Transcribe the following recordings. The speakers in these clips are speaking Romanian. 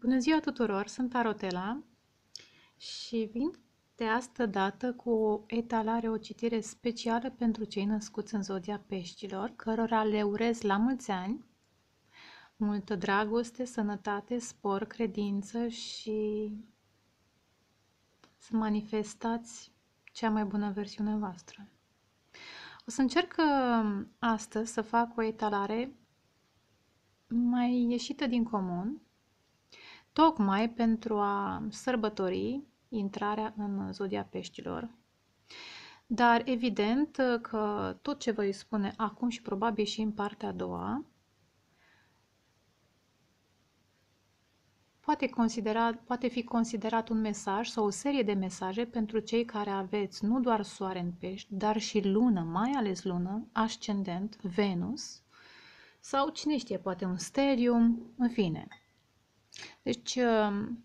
Bună ziua tuturor, sunt Arotela și vin de asta dată cu o etalare, o citire specială pentru cei născuți în zodia peștilor, cărora le urez la mulți ani, multă dragoste, sănătate, spor, credință și să manifestați cea mai bună versiune voastră. O să încerc um, astăzi să fac o etalare mai ieșită din comun, tocmai pentru a sărbători intrarea în zodia peștilor. Dar evident că tot ce voi spune acum și probabil și în partea a doua, poate, considera, poate fi considerat un mesaj sau o serie de mesaje pentru cei care aveți nu doar soare în pești, dar și lună, mai ales lună, ascendent, Venus, sau cine știe, poate un stelium, în fine. Deci, um,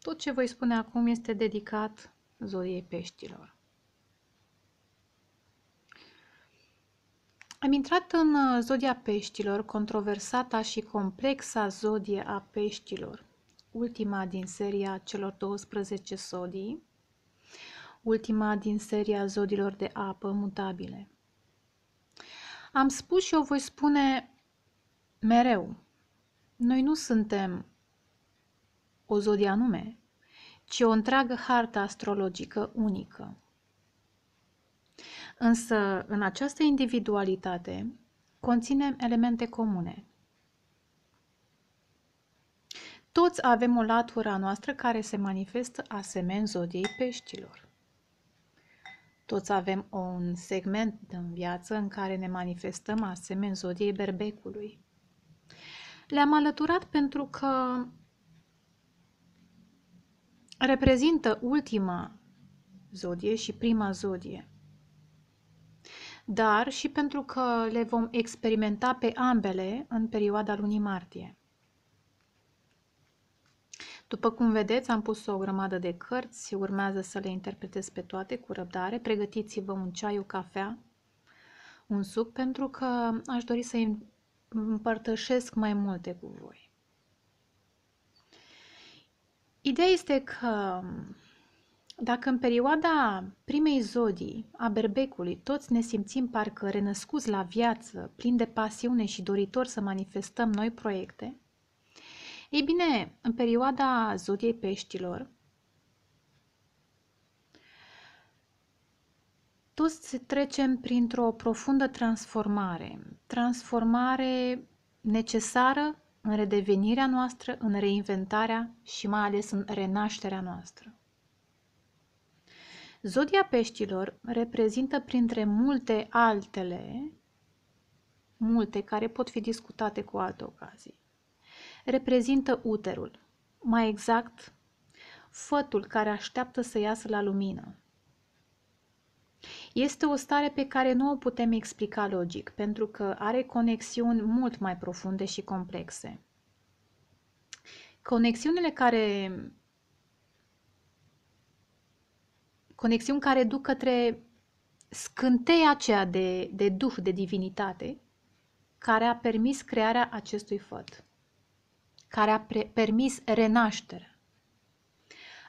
tot ce voi spune acum este dedicat zodiei peștilor. Am intrat în uh, zodia peștilor, controversata și complexa zodie a peștilor, ultima din seria celor 12 zodii, ultima din seria zodilor de apă mutabile. Am spus și o voi spune mereu, noi nu suntem o zodie anume, ci o întreagă hartă astrologică unică. Însă, în această individualitate, conținem elemente comune. Toți avem o latură a noastră care se manifestă asemeni zodiei peștilor. Toți avem un segment în viață în care ne manifestăm asemeni zodiei berbecului. Le-am alăturat pentru că reprezintă ultima zodie și prima zodie, dar și pentru că le vom experimenta pe ambele în perioada lunii martie. După cum vedeți, am pus o grămadă de cărți, urmează să le interpretez pe toate cu răbdare. Pregătiți-vă un ceai, o cafea, un suc, pentru că aș dori să împărtășesc mai multe cu voi. Ideea este că um, dacă în perioada primei zodii a berbecului toți ne simțim parcă renăscuți la viață, plini de pasiune și doritor să manifestăm noi proiecte, ei bine, în perioada zodiei peștilor, toți trecem printr-o profundă transformare, transformare necesară în redevenirea noastră, în reinventarea și mai ales în renașterea noastră. Zodia peștilor reprezintă printre multe altele, multe care pot fi discutate cu alte ocazii, reprezintă uterul, mai exact, fătul care așteaptă să iasă la lumină, este o stare pe care nu o putem explica logic, pentru că are conexiuni mult mai profunde și complexe. Conexiunile care conexiuni care duc către scânteia aceea de, de duh, de divinitate, care a permis crearea acestui făt, care a pre- permis renașterea.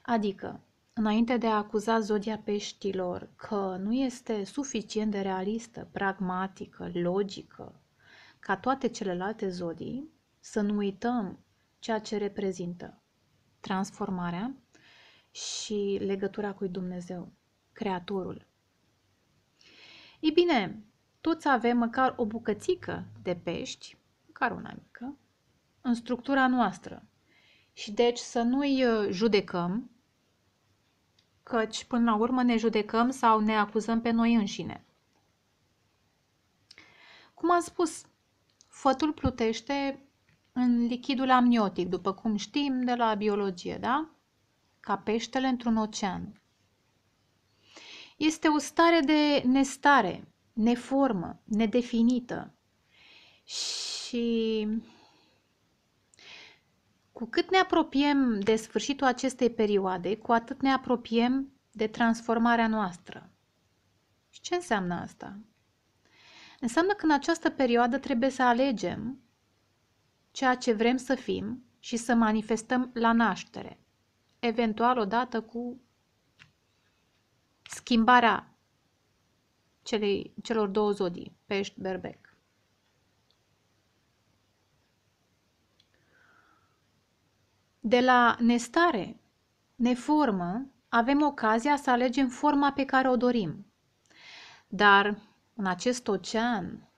Adică, înainte de a acuza zodia peștilor că nu este suficient de realistă, pragmatică, logică, ca toate celelalte zodii, să nu uităm ceea ce reprezintă transformarea și legătura cu Dumnezeu, Creatorul. Ei bine, toți avem măcar o bucățică de pești, măcar una mică, în structura noastră. Și deci să nu-i uh, judecăm căci până la urmă ne judecăm sau ne acuzăm pe noi înșine. Cum am spus, fătul plutește în lichidul amniotic, după cum știm de la biologie, da? Ca peștele într-un ocean. Este o stare de nestare, neformă, nedefinită. Și cu cât ne apropiem de sfârșitul acestei perioade, cu atât ne apropiem de transformarea noastră. Și ce înseamnă asta? Înseamnă că în această perioadă trebuie să alegem ceea ce vrem să fim și să manifestăm la naștere, eventual odată cu schimbarea celei, celor două zodii, pești, berbec. De la nestare, neformă, avem ocazia să alegem forma pe care o dorim. Dar în acest ocean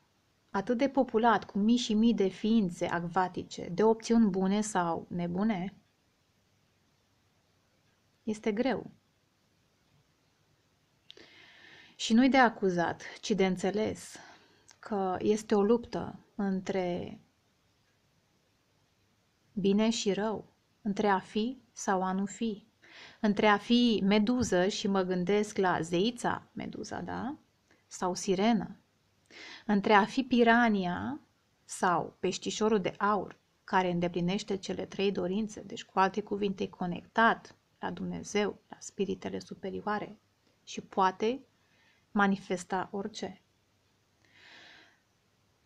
atât de populat cu mii și mii de ființe acvatice, de opțiuni bune sau nebune, este greu. Și nu-i de acuzat, ci de înțeles că este o luptă între bine și rău, între a fi sau a nu fi, între a fi meduză și mă gândesc la zeița meduza, da? Sau sirenă, între a fi pirania sau peștișorul de aur, care îndeplinește cele trei dorințe, deci cu alte cuvinte conectat la Dumnezeu, la spiritele superioare și poate manifesta orice.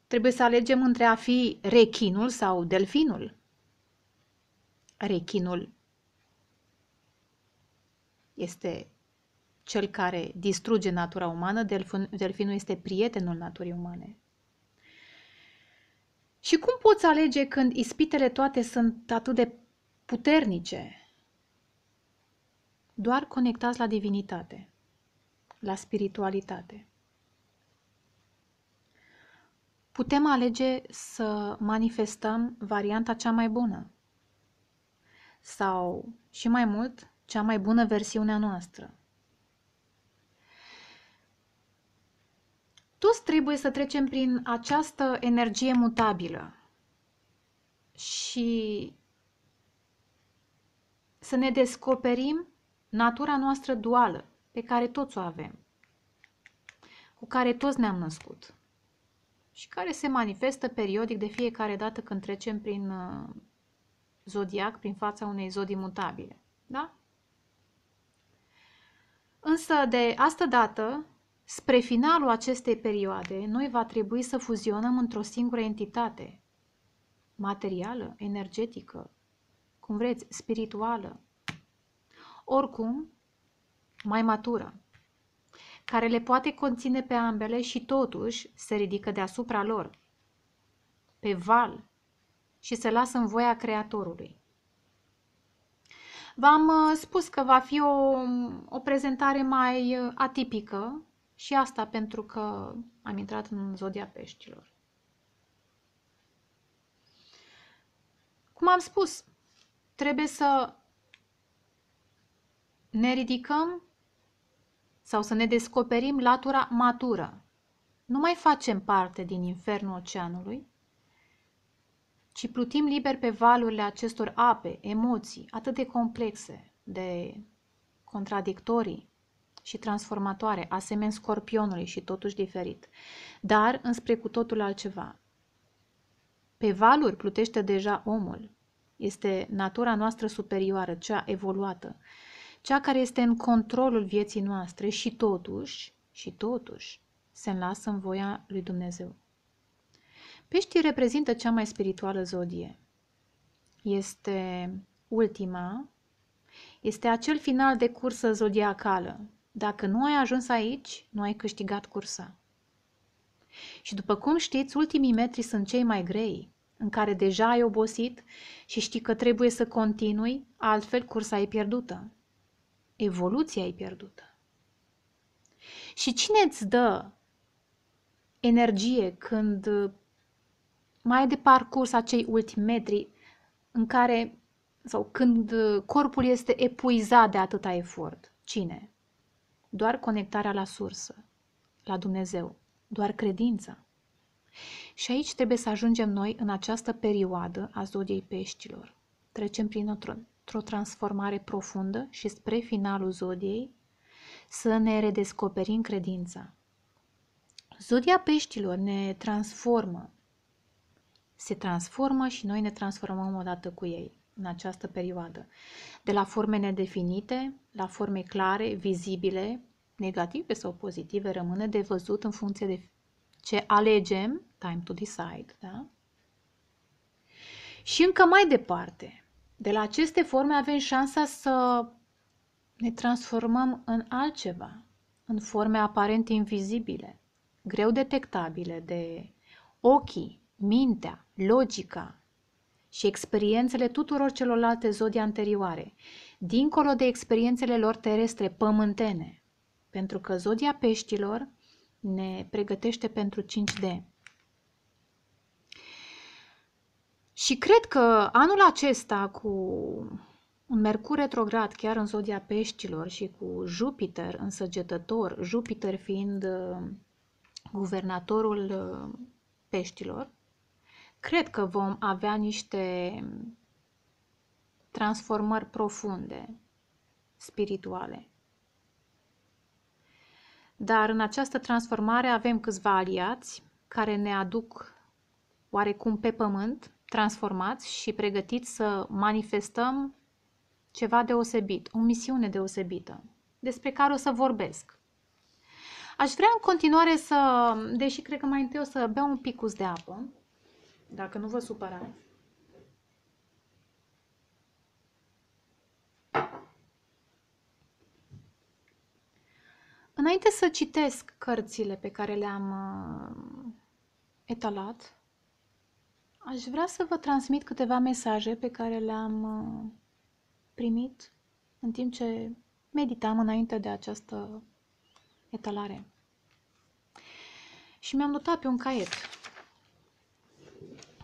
Trebuie să alegem între a fi rechinul sau delfinul, rechinul este cel care distruge natura umană, delfinul este prietenul naturii umane. Și cum poți alege când ispitele toate sunt atât de puternice? Doar conectați la divinitate, la spiritualitate. Putem alege să manifestăm varianta cea mai bună, sau, și mai mult, cea mai bună versiune a noastră. Toți trebuie să trecem prin această energie mutabilă și să ne descoperim natura noastră duală, pe care toți o avem, cu care toți ne-am născut și care se manifestă periodic de fiecare dată când trecem prin uh, zodiac prin fața unei zodii mutabile. Da? Însă, de asta dată, spre finalul acestei perioade, noi va trebui să fuzionăm într-o singură entitate, materială, energetică, cum vreți, spirituală, oricum, mai matură, care le poate conține pe ambele și totuși se ridică deasupra lor, pe val și se lasă în voia Creatorului. V-am uh, spus că va fi o, o prezentare mai uh, atipică și asta pentru că am intrat în zodia peștilor. Cum am spus, trebuie să ne ridicăm sau să ne descoperim latura matură. Nu mai facem parte din infernul oceanului, ci plutim liber pe valurile acestor ape, emoții atât de complexe, de contradictorii și transformatoare, asemeni scorpionului și totuși diferit, dar înspre cu totul altceva. Pe valuri plutește deja omul. Este natura noastră superioară, cea evoluată, cea care este în controlul vieții noastre și totuși, și totuși, se lasă în voia lui Dumnezeu. Peștii reprezintă cea mai spirituală zodie. Este ultima, este acel final de cursă zodiacală. Dacă nu ai ajuns aici, nu ai câștigat cursa. Și după cum știți, ultimii metri sunt cei mai grei, în care deja ai obosit și știi că trebuie să continui, altfel cursa e pierdută. Evoluția e pierdută. Și cine îți dă energie când mai de parcurs acei ultimi metri în care sau când corpul este epuizat de atâta efort. Cine? Doar conectarea la sursă, la Dumnezeu, doar credința. Și aici trebuie să ajungem noi în această perioadă a zodiei peștilor. Trecem prin o, tr- o transformare profundă și spre finalul zodiei să ne redescoperim credința. Zodia peștilor ne transformă se transformă și noi ne transformăm odată cu ei în această perioadă. De la forme nedefinite la forme clare, vizibile, negative sau pozitive, rămâne de văzut în funcție de ce alegem, time to decide, da? Și încă mai departe, de la aceste forme avem șansa să ne transformăm în altceva, în forme aparent invizibile, greu detectabile de ochii, mintea, logica și experiențele tuturor celorlalte zodii anterioare, dincolo de experiențele lor terestre, pământene, pentru că zodia peștilor ne pregătește pentru 5D. Și cred că anul acesta cu un Mercur retrograd chiar în zodia peștilor și cu Jupiter în săgetător, Jupiter fiind uh, guvernatorul uh, peștilor, cred că vom avea niște transformări profunde, spirituale. Dar în această transformare avem câțiva aliați care ne aduc oarecum pe pământ, transformați și pregătiți să manifestăm ceva deosebit, o misiune deosebită, despre care o să vorbesc. Aș vrea în continuare să, deși cred că mai întâi o să beau un picus de apă, dacă nu vă supărați. Înainte să citesc cărțile pe care le-am uh, etalat, aș vrea să vă transmit câteva mesaje pe care le-am uh, primit în timp ce meditam înainte de această etalare. Și mi-am notat pe un caiet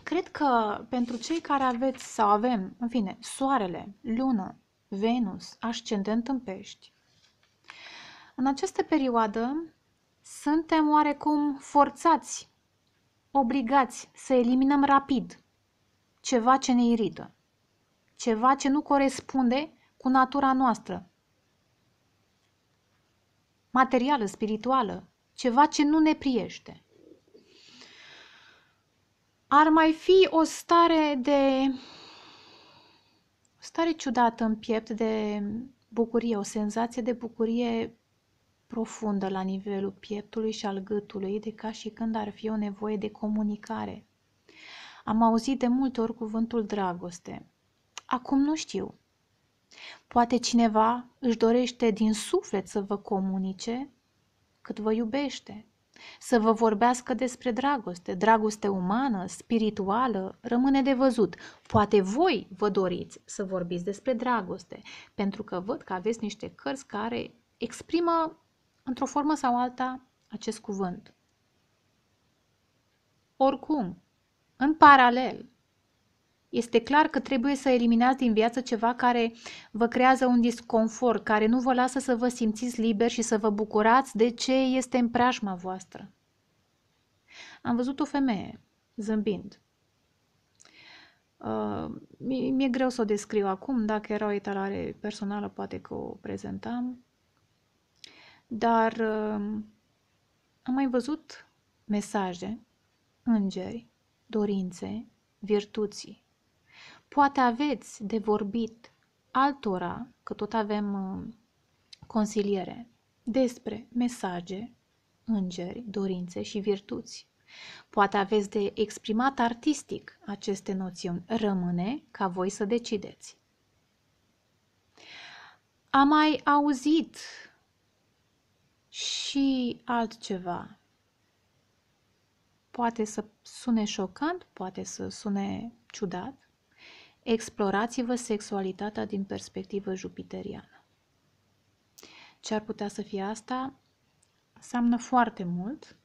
Cred că pentru cei care aveți sau avem, în fine, Soarele, Lună, Venus, Ascendent în pești, în această perioadă suntem oarecum forțați, obligați să eliminăm rapid ceva ce ne irită, ceva ce nu corespunde cu natura noastră, materială, spirituală, ceva ce nu ne priește ar mai fi o stare de o stare ciudată în piept de bucurie, o senzație de bucurie profundă la nivelul pieptului și al gâtului, de ca și când ar fi o nevoie de comunicare. Am auzit de multe ori cuvântul dragoste. Acum nu știu. Poate cineva își dorește din suflet să vă comunice cât vă iubește, să vă vorbească despre dragoste, dragoste umană, spirituală, rămâne de văzut. Poate voi vă doriți să vorbiți despre dragoste, pentru că văd că aveți niște cărți care exprimă într-o formă sau alta acest cuvânt. Oricum, în paralel, este clar că trebuie să eliminați din viață ceva care vă creează un disconfort, care nu vă lasă să vă simțiți liber și să vă bucurați de ce este în preajma voastră. Am văzut o femeie zâmbind. Uh, mi-e greu să o descriu acum, dacă era o etalare personală, poate că o prezentam. Dar uh, am mai văzut mesaje, îngeri, dorințe, virtuții, Poate aveți de vorbit altora, că tot avem uh, consiliere, despre mesaje, îngeri, dorințe și virtuți. Poate aveți de exprimat artistic aceste noțiuni. Rămâne ca voi să decideți. Am mai auzit și altceva. Poate să sune șocant, poate să sune ciudat, Explorați-vă sexualitatea din perspectivă jupiteriană. Ce ar putea să fie asta? Înseamnă foarte mult.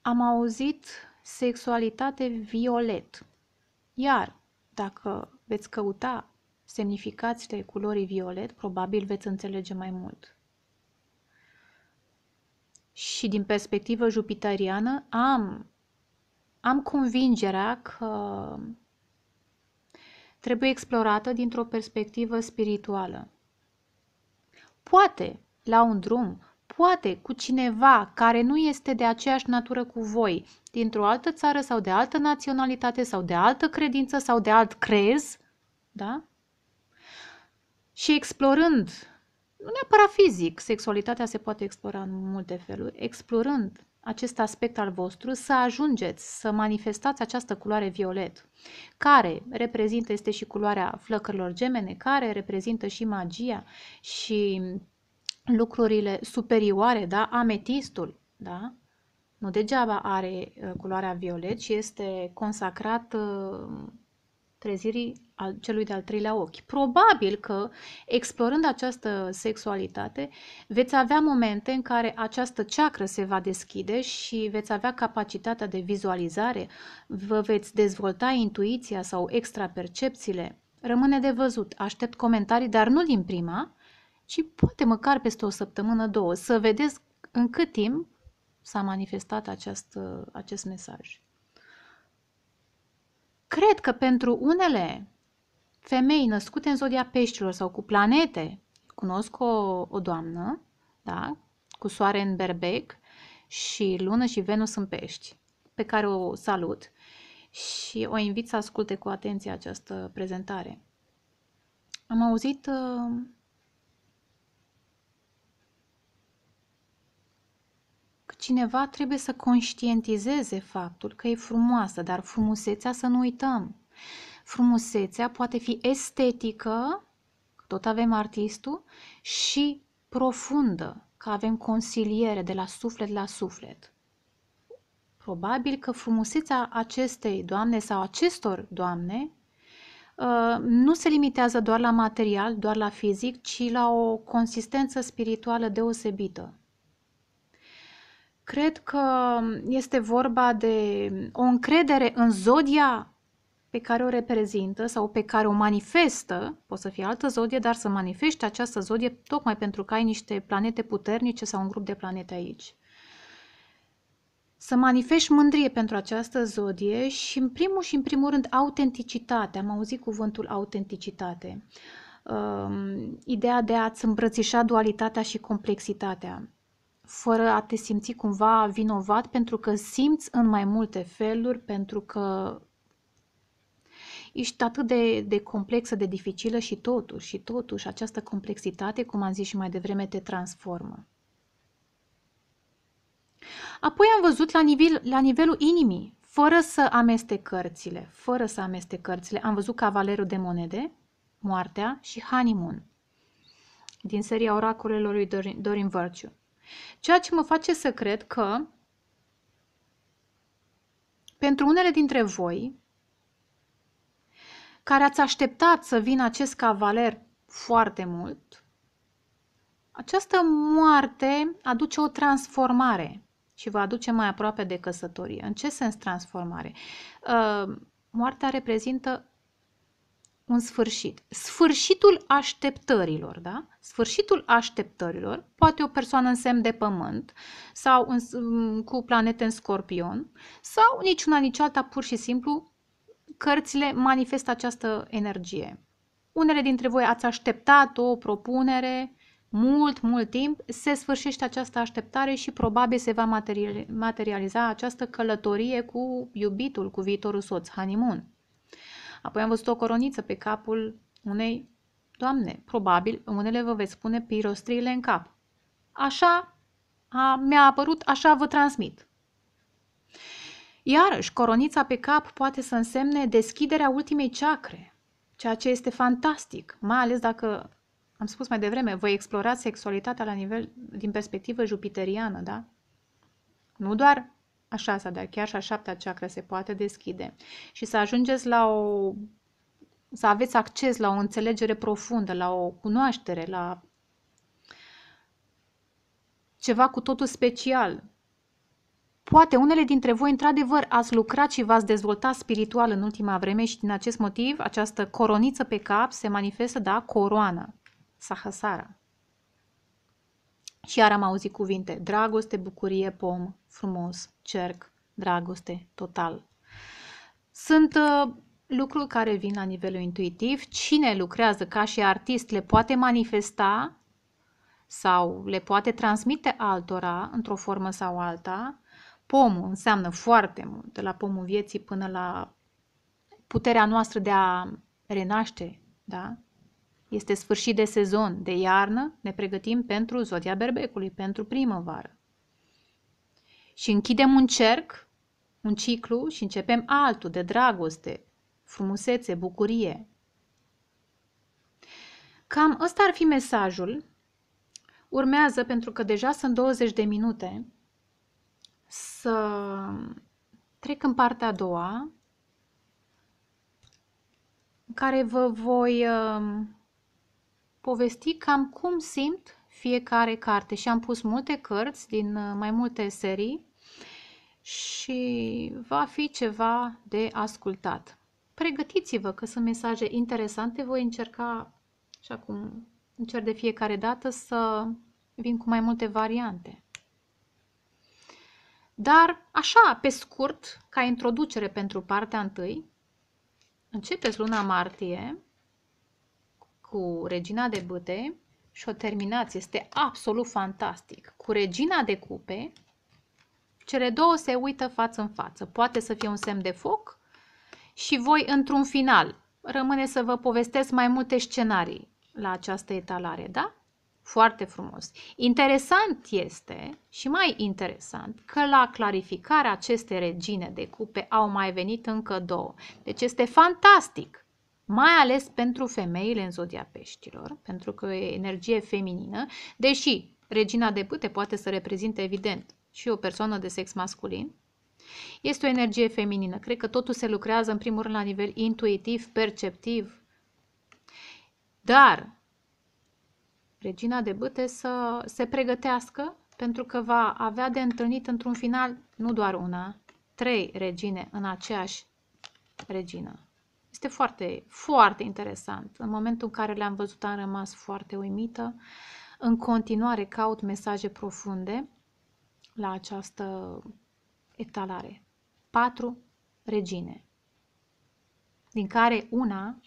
Am auzit sexualitate violet. Iar dacă veți căuta semnificațiile culorii violet, probabil veți înțelege mai mult. Și din perspectivă jupiteriană am am convingerea că trebuie explorată dintr-o perspectivă spirituală. Poate la un drum, poate cu cineva care nu este de aceeași natură cu voi, dintr-o altă țară sau de altă naționalitate sau de altă credință sau de alt crez, da? Și explorând, nu neapărat fizic, sexualitatea se poate explora în multe feluri, explorând acest aspect al vostru, să ajungeți să manifestați această culoare violet, care reprezintă, este și culoarea flăcărilor gemene, care reprezintă și magia și lucrurile superioare, da? ametistul, da? nu degeaba are uh, culoarea violet și este consacrat uh, trezirii al, celui de-al treilea ochi. Probabil că, explorând această sexualitate, veți avea momente în care această ceacră se va deschide și veți avea capacitatea de vizualizare, vă veți dezvolta intuiția sau extrapercepțiile. Rămâne de văzut. Aștept comentarii, dar nu din prima, ci poate măcar peste o săptămână, două, să vedeți în cât timp s-a manifestat acest, acest mesaj. Cred că pentru unele femei născute în zodia peștilor sau cu planete, cunosc o, o doamnă, da, cu soare în berbec și lună și Venus în pești, pe care o salut și o invit să asculte cu atenție această prezentare. Am auzit uh, cineva trebuie să conștientizeze faptul că e frumoasă, dar frumusețea să nu uităm. Frumusețea poate fi estetică, tot avem artistul, și profundă, că avem consiliere de la suflet la suflet. Probabil că frumusețea acestei doamne sau acestor doamne ă, nu se limitează doar la material, doar la fizic, ci la o consistență spirituală deosebită. Cred că este vorba de o încredere în zodia pe care o reprezintă sau pe care o manifestă, poate să fie altă zodie, dar să manifeste această zodie tocmai pentru că ai niște planete puternice sau un grup de planete aici. Să manifesti mândrie pentru această zodie și în primul și în primul rând autenticitate. Am auzit cuvântul autenticitate. Uh, ideea de a-ți îmbrățișa dualitatea și complexitatea fără a te simți cumva vinovat pentru că simți în mai multe feluri, pentru că ești atât de, de complexă, de dificilă și totuși, și totuși această complexitate, cum am zis și mai devreme, te transformă. Apoi am văzut la, nivel, la nivelul inimii, fără să amestec cărțile, fără să amestec cărțile, am văzut Cavalerul de Monede, Moartea și Honeymoon din seria oracolelor lui Dorin, Dorin Virtue. Ceea ce mă face să cred că pentru unele dintre voi care ați așteptat să vină acest cavaler foarte mult, această moarte aduce o transformare și vă aduce mai aproape de căsătorie. În ce sens transformare? Uh, moartea reprezintă un sfârșit. Sfârșitul așteptărilor, da? Sfârșitul așteptărilor, poate o persoană în semn de pământ sau în, cu planete în scorpion sau niciuna, nici alta, pur și simplu, cărțile manifestă această energie. Unele dintre voi ați așteptat o propunere mult, mult timp, se sfârșește această așteptare și probabil se va materializa această călătorie cu iubitul, cu viitorul soț, honeymoon. Apoi am văzut o coroniță pe capul unei doamne. Probabil unele vă veți spune pirostriile în cap. Așa a, mi-a apărut, așa vă transmit. Iarăși, coronița pe cap poate să însemne deschiderea ultimei ceacre, ceea ce este fantastic, mai ales dacă, am spus mai devreme, voi explorați sexualitatea la nivel, din perspectivă jupiteriană, da? Nu doar a șasea, dar chiar și a șaptea ceacră se poate deschide și să ajungeți la o să aveți acces la o înțelegere profundă, la o cunoaștere, la ceva cu totul special. Poate unele dintre voi, într-adevăr, ați lucrat și v-ați dezvoltat spiritual în ultima vreme și din acest motiv această coroniță pe cap se manifestă, da, coroana, sahasara. Și iar am auzit cuvinte, dragoste, bucurie, pom, frumos, cerc, dragoste, total. Sunt uh, lucruri care vin la nivelul intuitiv. Cine lucrează ca și artist le poate manifesta sau le poate transmite altora într-o formă sau alta. Pomul înseamnă foarte mult, de la pomul vieții până la puterea noastră de a renaște, da? Este sfârșit de sezon, de iarnă, ne pregătim pentru zodia berbecului, pentru primăvară. Și închidem un cerc, un ciclu și începem altul de dragoste, frumusețe, bucurie. Cam ăsta ar fi mesajul. Urmează, pentru că deja sunt 20 de minute, să trec în partea a doua, în care vă voi uh, povesti cam cum simt fiecare carte și am pus multe cărți din uh, mai multe serii și va fi ceva de ascultat. Pregătiți-vă că sunt mesaje interesante, voi încerca și acum încerc de fiecare dată să vin cu mai multe variante. Dar așa, pe scurt, ca introducere pentru partea întâi, începeți luna martie cu Regina de băte și o terminați. Este absolut fantastic. Cu Regina de Cupe, cele două se uită față în față. Poate să fie un semn de foc și voi într-un final. Rămâne să vă povestesc mai multe scenarii la această etalare, da? Foarte frumos. Interesant este și mai interesant că la clarificarea acestei regine de cupe au mai venit încă două. Deci este fantastic mai ales pentru femeile în zodia peștilor, pentru că e energie feminină, deși regina de pute poate să reprezinte evident și o persoană de sex masculin, este o energie feminină. Cred că totul se lucrează în primul rând la nivel intuitiv, perceptiv. Dar regina de bâte să se pregătească pentru că va avea de întâlnit într-un final nu doar una, trei regine în aceeași regină. Este foarte, foarte interesant. În momentul în care le-am văzut am rămas foarte uimită. În continuare caut mesaje profunde la această etalare. Patru regine, din care una,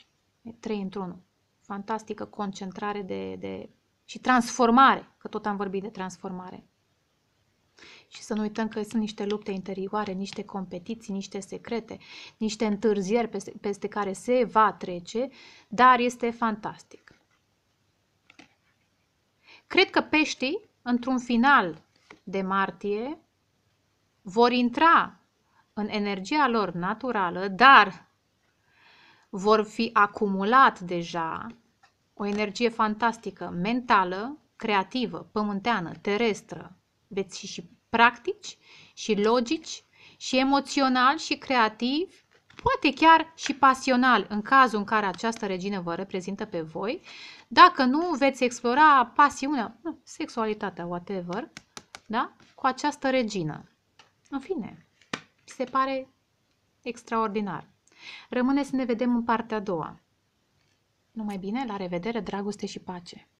trei într-unul. Fantastică concentrare de, de, și transformare, că tot am vorbit de transformare. Și să nu uităm că sunt niște lupte interioare, niște competiții, niște secrete, niște întârzieri peste, peste care se va trece, dar este fantastic. Cred că peștii, într-un final de martie, vor intra în energia lor naturală, dar vor fi acumulat deja o energie fantastică mentală, creativă, pământeană, terestră, veți și, și practici și logici și emoțional și creativ, poate chiar și pasional în cazul în care această regină vă reprezintă pe voi, dacă nu veți explora pasiunea, sexualitatea, whatever, da? cu această regină. În fine, se pare extraordinar. Rămâne să ne vedem în partea a doua. Numai bine, la revedere, dragoste și pace!